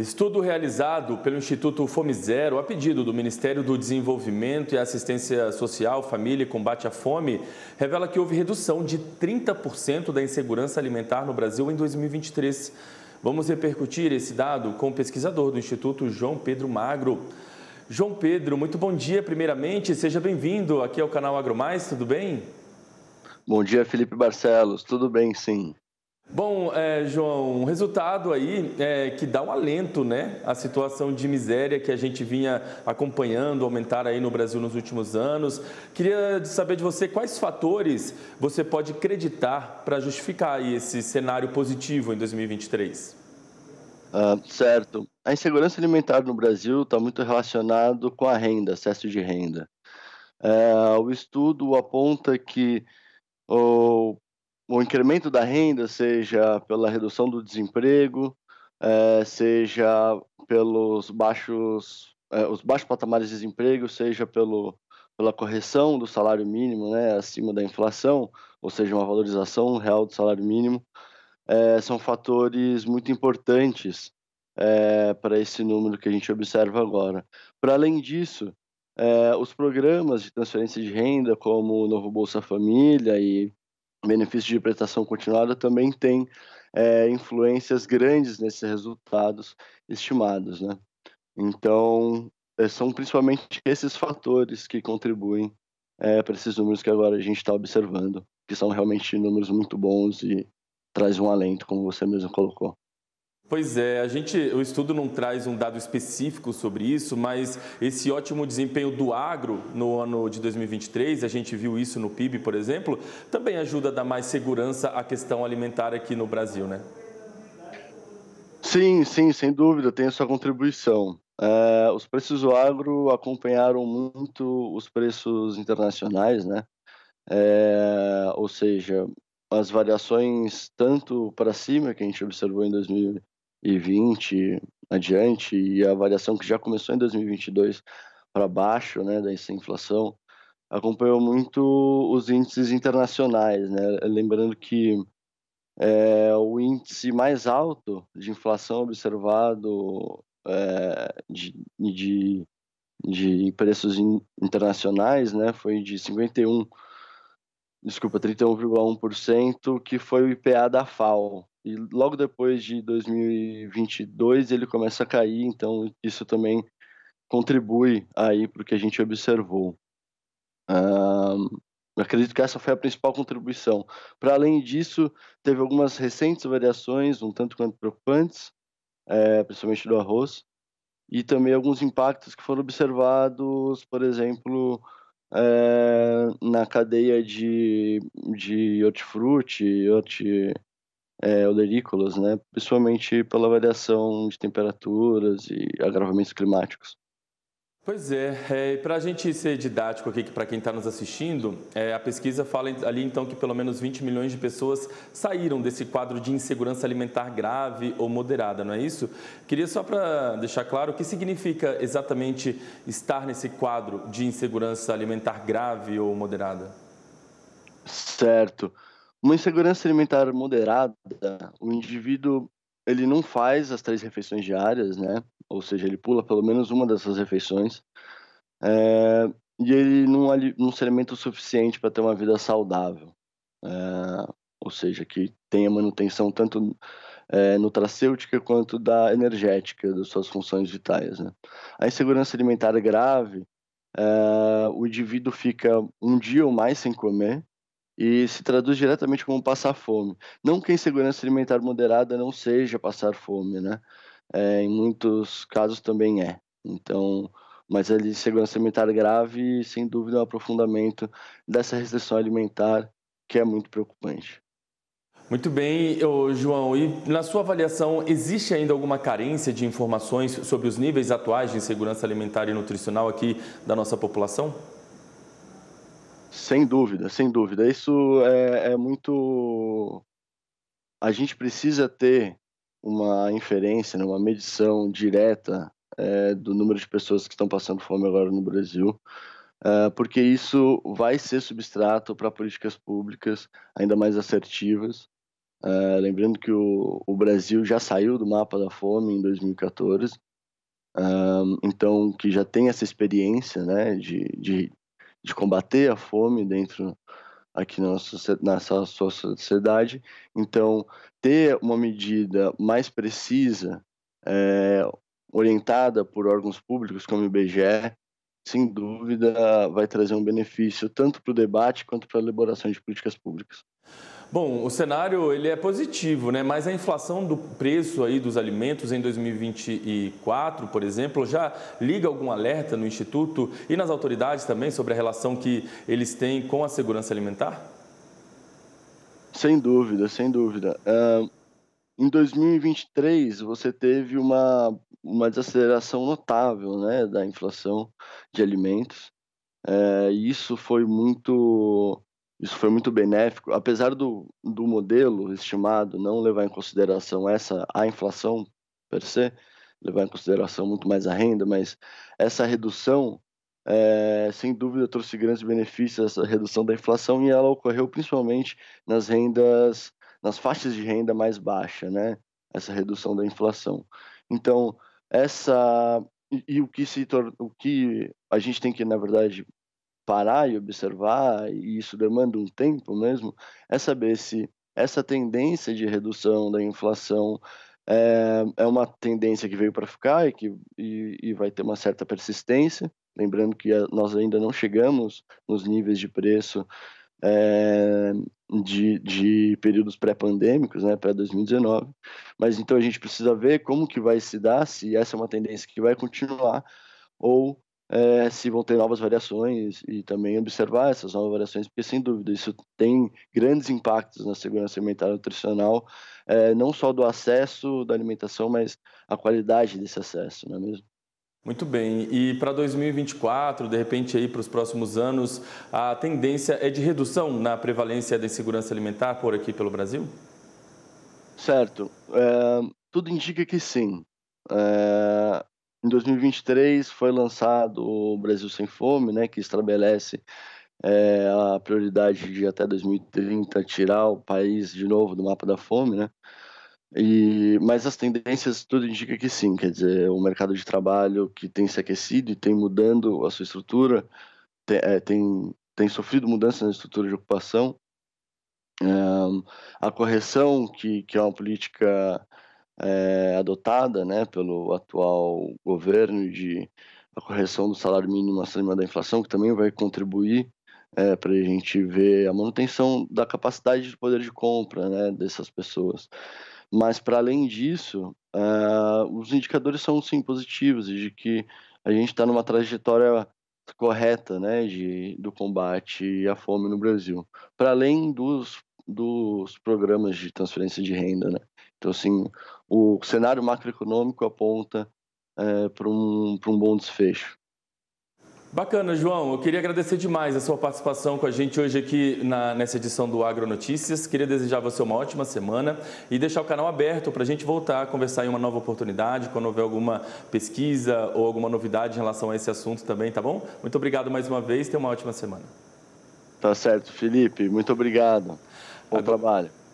Estudo realizado pelo Instituto Fome Zero a pedido do Ministério do Desenvolvimento e Assistência Social, Família e Combate à Fome revela que houve redução de 30% da insegurança alimentar no Brasil em 2023. Vamos repercutir esse dado com o pesquisador do Instituto, João Pedro Magro. João Pedro, muito bom dia, primeiramente. Seja bem-vindo aqui ao canal AgroMais, tudo bem? Bom dia, Felipe Barcelos. Tudo bem, sim. Bom, é, João, um resultado aí é, que dá um alento, né? A situação de miséria que a gente vinha acompanhando aumentar aí no Brasil nos últimos anos. Queria saber de você quais fatores você pode acreditar para justificar esse cenário positivo em 2023. Ah, certo. A insegurança alimentar no Brasil está muito relacionado com a renda, acesso de renda. É, o estudo aponta que o o incremento da renda, seja pela redução do desemprego, é, seja pelos baixos, é, os baixos patamares de desemprego, seja pelo, pela correção do salário mínimo né, acima da inflação, ou seja, uma valorização real do salário mínimo, é, são fatores muito importantes é, para esse número que a gente observa agora. Para além disso, é, os programas de transferência de renda, como o Novo Bolsa Família e benefício de prestação continuada também tem é, influências grandes nesses resultados estimados, né? Então, é, são principalmente esses fatores que contribuem é, para esses números que agora a gente está observando, que são realmente números muito bons e traz um alento, como você mesmo colocou. Pois é, a gente, o estudo não traz um dado específico sobre isso, mas esse ótimo desempenho do agro no ano de 2023, a gente viu isso no PIB, por exemplo, também ajuda a dar mais segurança à questão alimentar aqui no Brasil, né? Sim, sim, sem dúvida, tem a sua contribuição. É, os preços do agro acompanharam muito os preços internacionais, né? É, ou seja, as variações tanto para cima que a gente observou em 2000 2020 adiante e a avaliação que já começou em 2022 para baixo, né, dessa inflação, acompanhou muito os índices internacionais, né? Lembrando que é, o índice mais alto de inflação observado é, de, de, de, preços in, internacionais né, foi de 51, desculpa, 31,1%, que foi o IPA da FAO, e logo depois de 2022 ele começa a cair, então isso também contribui aí para o que a gente observou. Um, acredito que essa foi a principal contribuição. Para além disso, teve algumas recentes variações, um tanto quanto preocupantes, é, principalmente do arroz, e também alguns impactos que foram observados, por exemplo, é, na cadeia de, de hortifruti, é, olerícolas, né? principalmente pela variação de temperaturas e agravamentos climáticos. Pois é, é para a gente ser didático aqui, para quem está nos assistindo, é, a pesquisa fala ali então que pelo menos 20 milhões de pessoas saíram desse quadro de insegurança alimentar grave ou moderada, não é isso? Queria só para deixar claro o que significa exatamente estar nesse quadro de insegurança alimentar grave ou moderada. Certo. Uma insegurança alimentar moderada, o indivíduo ele não faz as três refeições diárias, né? Ou seja, ele pula pelo menos uma dessas refeições. É, e ele não, não se alimenta o suficiente para ter uma vida saudável. É, ou seja, que tenha manutenção tanto é, nutracêutica quanto da energética das suas funções vitais. Né? A insegurança alimentar é grave, é, o indivíduo fica um dia ou mais sem comer, e se traduz diretamente como passar fome. Não que a insegurança alimentar moderada não seja passar fome, né? É, em muitos casos também é. Então, mas a insegurança alimentar grave, sem dúvida, é um aprofundamento dessa restrição alimentar que é muito preocupante. Muito bem, João. E na sua avaliação, existe ainda alguma carência de informações sobre os níveis atuais de insegurança alimentar e nutricional aqui da nossa população? Sem dúvida, sem dúvida. Isso é, é muito. A gente precisa ter uma inferência, né, uma medição direta é, do número de pessoas que estão passando fome agora no Brasil, é, porque isso vai ser substrato para políticas públicas ainda mais assertivas. É, lembrando que o, o, Brasil já saiu do mapa da fome em 2014, é, então que já tem essa experiência né, de, de de combater a fome dentro aqui na nossa, sua sociedade. Então, ter uma medida mais precisa, é, orientada por órgãos públicos como o IBGE, sem dúvida, vai trazer um benefício tanto para o debate quanto para a elaboração de políticas públicas. Bom, o cenário ele é positivo, né? mas a inflação do preço aí dos alimentos em 2024, por exemplo, já liga algum alerta no Instituto e nas autoridades também sobre a relação que eles têm com a segurança alimentar? Sem dúvida, sem dúvida. Uh, em 2023, você teve uma, uma desaceleração notável né, da inflação de alimentos. É, isso foi muito isso foi muito benéfico, apesar do, do modelo estimado não levar em consideração essa a inflação per se, levar em consideração muito mais a renda, mas essa redução, é, sem dúvida, trouxe grandes benefícios, essa redução da inflação, e ela ocorreu principalmente nas rendas nas faixas de renda mais baixa, né? Essa redução da inflação. Então, essa e, e o que se tor... o que a gente tem que na verdade parar e observar, e isso demanda um tempo mesmo, é saber se essa tendência de redução da inflação é, é uma tendência que veio para ficar e que e, e, vai ter uma certa persistência. Lembrando que eh, nós ainda não chegamos nos níveis de preço é, de, de períodos pré-pandêmicos, né, pré-2019. Mas então a gente precisa ver como que vai se dar, se essa é uma tendência que vai continuar ou é, se vão ter novas variações e também observar essas novas variações, porque sem dúvida isso tem grandes impactos na segurança alimentar e nutricional, é, não só do acesso da alimentação, mas a qualidade desse acesso, não é mesmo? Muito bem. E para 2024, de repente aí para os próximos anos, a tendência é de redução na prevalência da insegurança alimentar por aqui pelo Brasil? Certo. É, tudo indica que sim. É, em 2023 foi lançado o Brasil sem fome, né, que estabelece é, a prioridade de até 2030 tirar o país de novo do mapa da fome, né? E, mas as tendências tudo indica que sim, quer dizer, o mercado de trabalho que tem se aquecido e tem mudando a sua estrutura, tem, é, tem, tem sofrido mudanças na estrutura de ocupação. É, a correção, que, que é uma política é, adotada né, pelo atual governo de a correção do salário mínimo acima da inflação, que também vai contribuir é, para a gente ver a manutenção da capacidade de poder de compra né, dessas pessoas. Mas, para além disso, uh, os indicadores são, sim, positivos, e de que a gente está numa trajetória correta né, de, do combate à fome no Brasil, para além dos, dos programas de transferência de renda. Né? Então, assim, o cenário macroeconômico aponta eh, para um, um bom desfecho. Bacana, João. Eu queria agradecer demais a sua participação com a gente hoje aqui na, nessa edição do Agro Notícias. Queria desejar a você uma ótima semana e deixar o canal aberto para a gente voltar a conversar em uma nova oportunidade, quando houver alguma pesquisa ou alguma novidade em relação a esse assunto também, tá bom? Muito obrigado mais uma vez. Tenha uma ótima semana. Tá certo, Felipe. Muito obrigado. Bom Agora... trabalho.